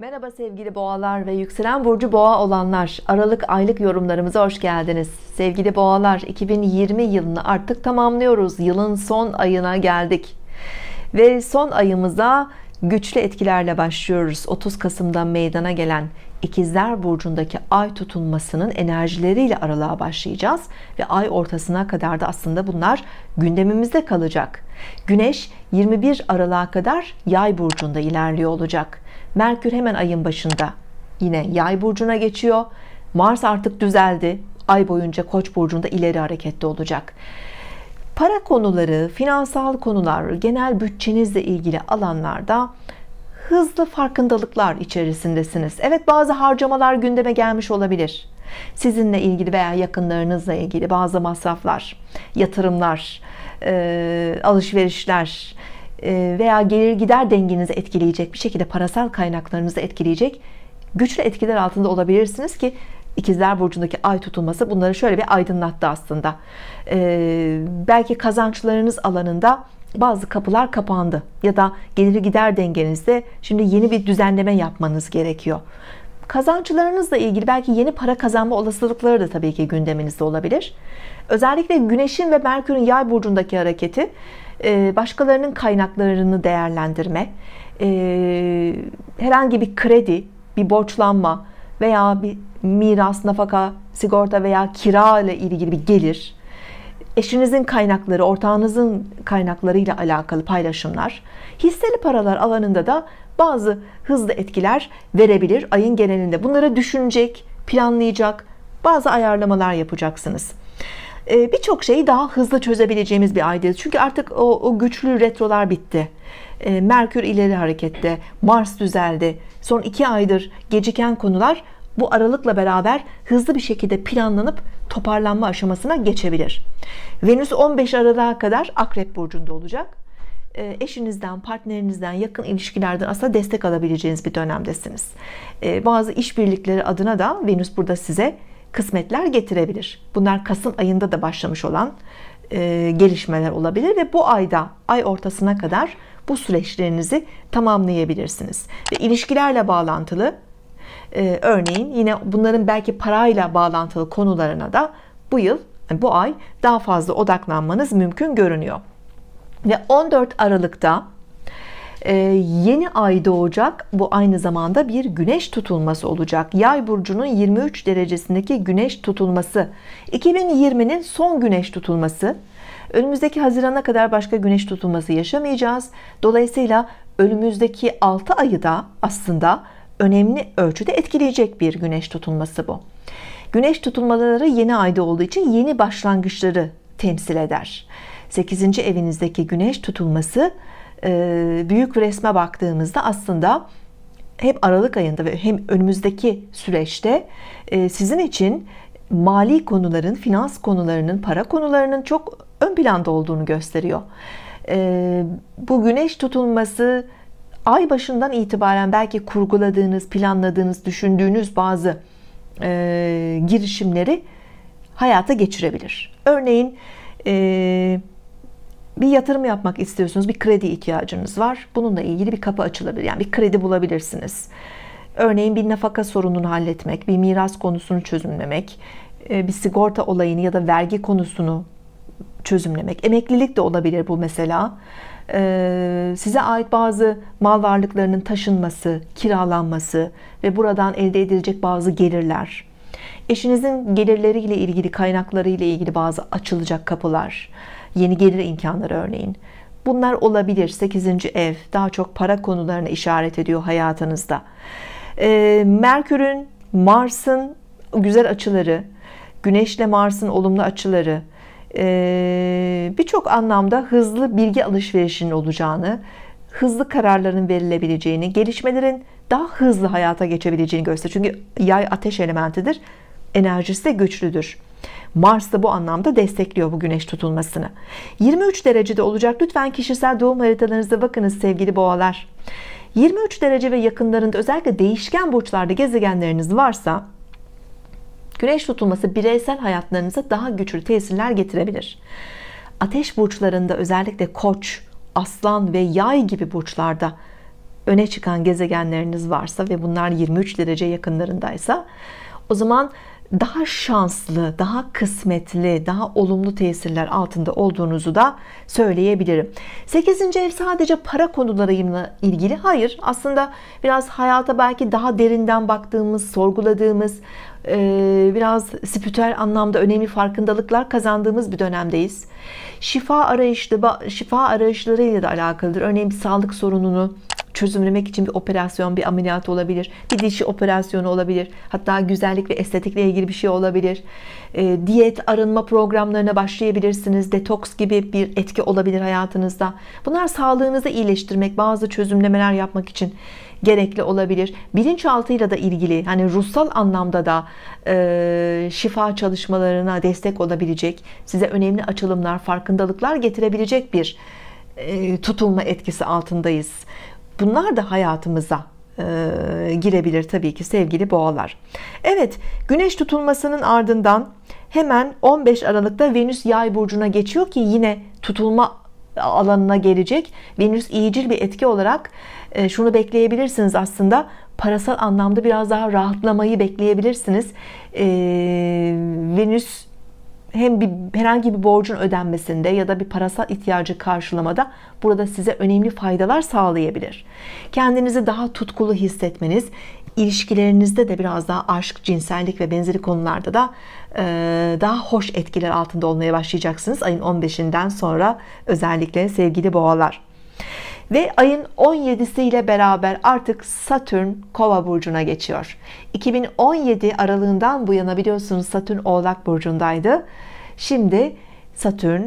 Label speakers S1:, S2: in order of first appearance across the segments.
S1: Merhaba sevgili boğalar ve yükselen burcu boğa olanlar. Aralık aylık yorumlarımıza hoş geldiniz. Sevgili boğalar 2020 yılını artık tamamlıyoruz. Yılın son ayına geldik. Ve son ayımıza güçlü etkilerle başlıyoruz. 30 Kasım'dan meydana gelen İkizler burcundaki ay tutulmasının enerjileriyle aralığa başlayacağız ve ay ortasına kadar da aslında bunlar gündemimizde kalacak. Güneş 21 Aralık'a kadar Yay burcunda ilerliyor olacak. Merkür hemen ayın başında yine yay burcuna geçiyor. Mars artık düzeldi. Ay boyunca koç burcunda ileri harekette olacak. Para konuları, finansal konular, genel bütçenizle ilgili alanlarda hızlı farkındalıklar içerisindesiniz. Evet bazı harcamalar gündeme gelmiş olabilir. Sizinle ilgili veya yakınlarınızla ilgili bazı masraflar, yatırımlar, alışverişler, e, veya gelir gider dengenizi etkileyecek bir şekilde parasal kaynaklarınızı etkileyecek güçlü etkiler altında olabilirsiniz ki ikizler Burcu'ndaki ay tutulması bunları şöyle bir aydınlattı aslında. E, belki kazançlarınız alanında bazı kapılar kapandı ya da gelir gider dengenizde şimdi yeni bir düzenleme yapmanız gerekiyor. Kazançlarınızla ilgili belki yeni para kazanma olasılıkları da tabii ki gündeminizde olabilir. Özellikle Güneş'in ve Merkür'ün Yay burcundaki hareketi e, başkalarının kaynaklarını değerlendirme, e, herhangi bir kredi, bir borçlanma veya bir miras, nafaka, sigorta veya kira ile ilgili bir gelir, eşinizin kaynakları, ortağınızın kaynaklarıyla alakalı paylaşımlar, hisseli paralar alanında da bazı hızlı etkiler verebilir ayın genelinde. Bunları düşünecek, planlayacak, bazı ayarlamalar yapacaksınız. Ee, birçok şeyi daha hızlı çözebileceğimiz bir aydır. Çünkü artık o, o güçlü retrolar bitti. Ee, Merkür ileri harekette, Mars düzeldi. Son iki aydır geciken konular bu aralıkla beraber hızlı bir şekilde planlanıp toparlanma aşamasına geçebilir. Venüs 15 Aralık'a kadar Akrep Burcu'nda olacak. Ee, eşinizden, partnerinizden, yakın ilişkilerden asla destek alabileceğiniz bir dönemdesiniz. Bazı işbirlikleri adına da Venüs burada size kısmetler getirebilir. Bunlar Kasım ayında da başlamış olan e, gelişmeler olabilir ve bu ayda ay ortasına kadar bu süreçlerinizi tamamlayabilirsiniz. Ve ilişkilerle bağlantılı e, örneğin yine bunların belki parayla bağlantılı konularına da bu yıl e, bu ay daha fazla odaklanmanız mümkün görünüyor. Ve 14 Aralık'ta ee, yeni ay doğacak bu aynı zamanda bir güneş tutulması olacak yay burcunun 23 derecesindeki güneş tutulması 2020'nin son güneş tutulması önümüzdeki Haziran'a kadar başka güneş tutulması yaşamayacağız Dolayısıyla önümüzdeki 6 ayı da aslında önemli ölçüde etkileyecek bir güneş tutulması bu güneş tutulmaları yeni ayda olduğu için yeni başlangıçları temsil eder 8. evinizdeki güneş tutulması e, büyük resme baktığımızda aslında hep Aralık ayında ve hem önümüzdeki süreçte e, sizin için mali konuların, finans konularının, para konularının çok ön planda olduğunu gösteriyor. E, bu güneş tutulması ay başından itibaren belki kurguladığınız, planladığınız, düşündüğünüz bazı girişimleri hayata geçirebilir. Örneğin bir yatırım yapmak istiyorsunuz bir kredi ihtiyacınız var bununla ilgili bir kapı açılabilir yani bir kredi bulabilirsiniz örneğin bir nafaka sorununu halletmek bir miras konusunu çözümlemek e, bir sigorta olayını ya da vergi konusunu çözümlemek emeklilik de olabilir bu mesela e, size ait bazı mal varlıklarının taşınması kiralanması ve buradan elde edilecek bazı gelirler eşinizin gelirleriyle ilgili kaynaklarıyla ilgili bazı açılacak kapılar yeni gelir imkanları örneğin. Bunlar olabilir 8. ev daha çok para konularını işaret ediyor hayatınızda. E, Merkür'ün, Mars'ın güzel açıları, Güneş'le Mars'ın olumlu açıları, e, birçok anlamda hızlı bilgi alışverişinin olacağını, hızlı kararların verilebileceğini, gelişmelerin daha hızlı hayata geçebileceğini gösteriyor. Çünkü yay ateş elementidir, enerjisi de güçlüdür. Mars da bu anlamda destekliyor bu güneş tutulmasını 23 derecede olacak lütfen kişisel doğum haritalarınıza bakınız sevgili boğalar 23 derece ve yakınlarında özellikle değişken burçlarda gezegenleriniz varsa güneş tutulması bireysel hayatlarınıza daha güçlü tesirler getirebilir ateş burçlarında özellikle koç aslan ve yay gibi burçlarda öne çıkan gezegenleriniz varsa ve bunlar 23 derece yakınlarındaysa o zaman daha şanslı, daha kısmetli, daha olumlu tesirler altında olduğunuzu da söyleyebilirim. 8. ev sadece para konularıyla ilgili. Hayır, aslında biraz hayata belki daha derinden baktığımız, sorguladığımız, e, biraz spiritüel anlamda önemli farkındalıklar kazandığımız bir dönemdeyiz. Şifa arayışlı, şifa arayışlarıyla da alakalıdır. Örneğin bir sağlık sorununu çözümlemek için bir operasyon, bir ameliyat olabilir. Bir dişi operasyonu olabilir. Hatta güzellik ve estetikle ilgili bir şey olabilir. E, diyet, arınma programlarına başlayabilirsiniz. Detoks gibi bir etki olabilir hayatınızda. Bunlar sağlığınızı iyileştirmek, bazı çözümlemeler yapmak için gerekli olabilir. Bilinçaltıyla da ilgili hani ruhsal anlamda da e, şifa çalışmalarına destek olabilecek, size önemli açılımlar, farkındalıklar getirebilecek bir e, tutulma etkisi altındayız. Bunlar da hayatımıza e, girebilir tabii ki sevgili boğalar. Evet güneş tutulmasının ardından hemen 15 Aralık'ta Venüs yay burcuna geçiyor ki yine tutulma alanına gelecek. Venüs iyicil bir etki olarak e, şunu bekleyebilirsiniz aslında parasal anlamda biraz daha rahatlamayı bekleyebilirsiniz. E, Venüs hem bir herhangi bir borcun ödenmesinde ya da bir parasal ihtiyacı karşılamada burada size önemli faydalar sağlayabilir. Kendinizi daha tutkulu hissetmeniz, ilişkilerinizde de biraz daha aşk, cinsellik ve benzeri konularda da e, daha hoş etkiler altında olmaya başlayacaksınız ayın 15'inden sonra özellikle sevgili boğalar. Ve ayın 17'si ile beraber artık Satürn Kova burcuna geçiyor. 2017 aralığından bu yana biliyorsunuz Satürn Oğlak burcundaydı. Şimdi Satürn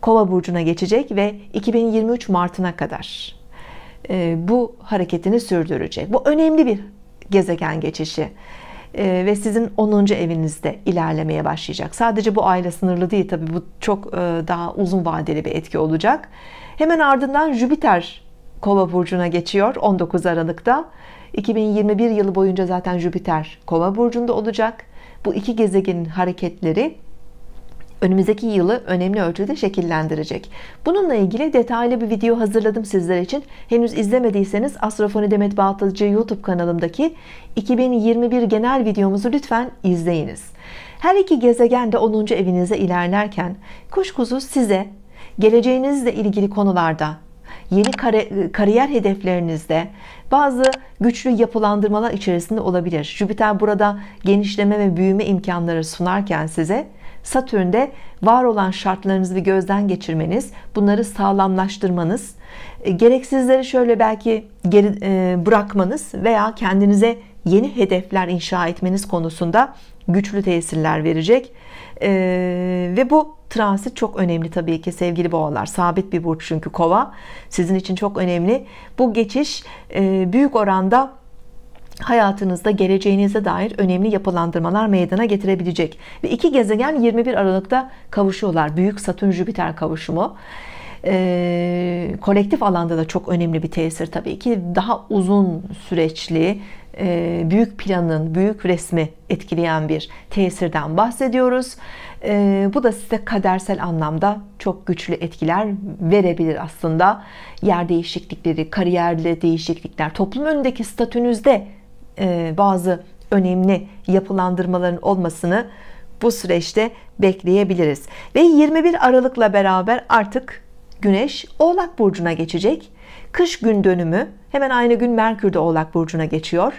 S1: Kova burcuna geçecek ve 2023 Mart'ına kadar e, bu hareketini sürdürecek. Bu önemli bir gezegen geçişi e, ve sizin 10. evinizde ilerlemeye başlayacak. Sadece bu ayla sınırlı değil tabii bu çok e, daha uzun vadeli bir etki olacak. Hemen ardından Jüpiter Kova burcuna geçiyor 19 Aralık'ta. 2021 yılı boyunca zaten Jüpiter Kova burcunda olacak. Bu iki gezegenin hareketleri önümüzdeki yılı önemli ölçüde şekillendirecek. Bununla ilgili detaylı bir video hazırladım sizler için. Henüz izlemediyseniz Astrofoni Demet Bağlatçı YouTube kanalımdaki 2021 genel videomuzu lütfen izleyiniz. Her iki gezegen de 10. evinize ilerlerken kuşkusuz size geleceğinizle ilgili konularda yeni e, kariyer hedeflerinizde bazı güçlü yapılandırmalar içerisinde olabilir. Jüpiter burada genişleme ve büyüme imkanları sunarken size Satürn'de var olan şartlarınızı bir gözden geçirmeniz, bunları sağlamlaştırmanız, e, gereksizleri şöyle belki geri e, bırakmanız veya kendinize yeni hedefler inşa etmeniz konusunda güçlü tesirler verecek. Ee, ve bu transit çok önemli tabii ki sevgili boğalar. Sabit bir burç çünkü kova. Sizin için çok önemli. Bu geçiş e, büyük oranda hayatınızda geleceğinize dair önemli yapılandırmalar meydana getirebilecek. Ve iki gezegen 21 Aralık'ta kavuşuyorlar. Büyük Satürn Jüpiter kavuşumu. E, kolektif alanda da çok önemli bir tesir tabii ki daha uzun süreçli e, büyük planın, büyük resmi etkileyen bir tesirden bahsediyoruz. E, bu da size kadersel anlamda çok güçlü etkiler verebilir aslında. Yer değişiklikleri, kariyerle değişiklikler, toplum önündeki statünüzde e, bazı önemli yapılandırmaların olmasını bu süreçte bekleyebiliriz. Ve 21 Aralık'la beraber artık Güneş Oğlak Burcu'na geçecek. Kış gün dönümü hemen aynı gün Merkür de Oğlak Burcu'na geçiyor.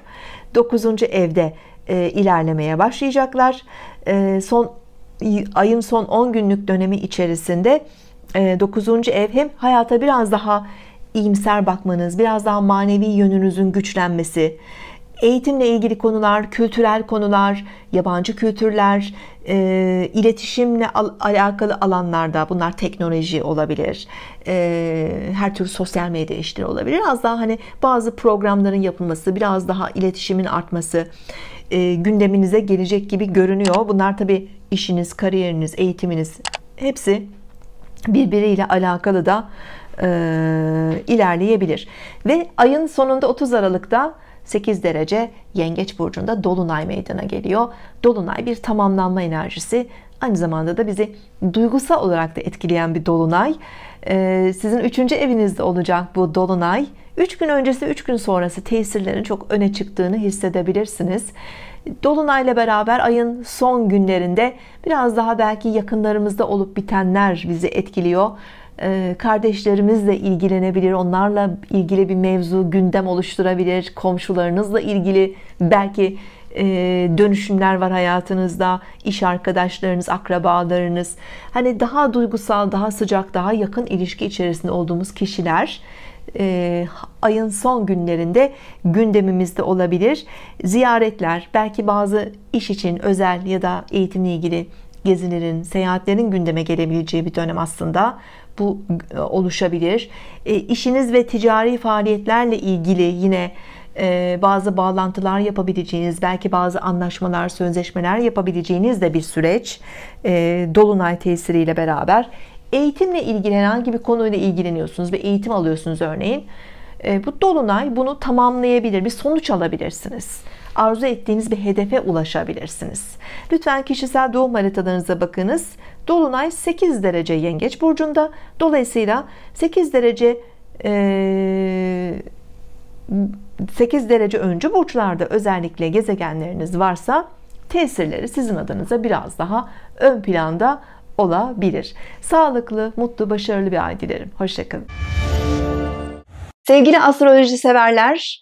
S1: 9. evde e, ilerlemeye başlayacaklar. E, son ayın son 10 günlük dönemi içerisinde 9. E, ev hem hayata biraz daha iyimser bakmanız, biraz daha manevi yönünüzün güçlenmesi, eğitimle ilgili konular, kültürel konular, yabancı kültürler, e, iletişimle al alakalı alanlarda bunlar teknoloji olabilir, e, her türlü sosyal medya işleri olabilir. Biraz daha hani bazı programların yapılması, biraz daha iletişimin artması e, gündeminize gelecek gibi görünüyor. Bunlar tabi işiniz, kariyeriniz, eğitiminiz hepsi birbiriyle alakalı da e, ilerleyebilir. Ve ayın sonunda 30 Aralık'ta 8 derece yengeç burcunda dolunay meydana geliyor. Dolunay bir tamamlanma enerjisi. Aynı zamanda da bizi duygusal olarak da etkileyen bir dolunay. Ee, sizin üçüncü evinizde olacak bu dolunay. üç gün öncesi üç gün sonrası tesirlerin çok öne çıktığını hissedebilirsiniz. Dolunayla beraber ayın son günlerinde biraz daha belki yakınlarımızda olup bitenler bizi etkiliyor. Ee, kardeşlerimizle ilgilenebilir, onlarla ilgili bir mevzu, gündem oluşturabilir, komşularınızla ilgili belki e, dönüşümler var hayatınızda, iş arkadaşlarınız, akrabalarınız. Hani daha duygusal, daha sıcak, daha yakın ilişki içerisinde olduğumuz kişiler e, ayın son günlerinde gündemimizde olabilir. Ziyaretler, belki bazı iş için özel ya da eğitimle ilgili gezilerin, seyahatlerin gündeme gelebileceği bir dönem aslında bu e, oluşabilir. E, işiniz ve ticari faaliyetlerle ilgili yine e, bazı bağlantılar yapabileceğiniz, belki bazı anlaşmalar, sözleşmeler yapabileceğiniz de bir süreç e, dolunay tesiriyle beraber. Eğitimle ilgili herhangi bir konuyla ilgileniyorsunuz ve eğitim alıyorsunuz örneğin. E, bu dolunay bunu tamamlayabilir, bir sonuç alabilirsiniz arzu ettiğiniz bir hedefe ulaşabilirsiniz. Lütfen kişisel doğum haritalarınıza bakınız. Dolunay 8 derece yengeç burcunda. Dolayısıyla 8 derece ee, 8 derece öncü burçlarda özellikle gezegenleriniz varsa tesirleri sizin adınıza biraz daha ön planda olabilir. Sağlıklı, mutlu, başarılı bir ay dilerim. Hoşçakalın. Sevgili astroloji severler,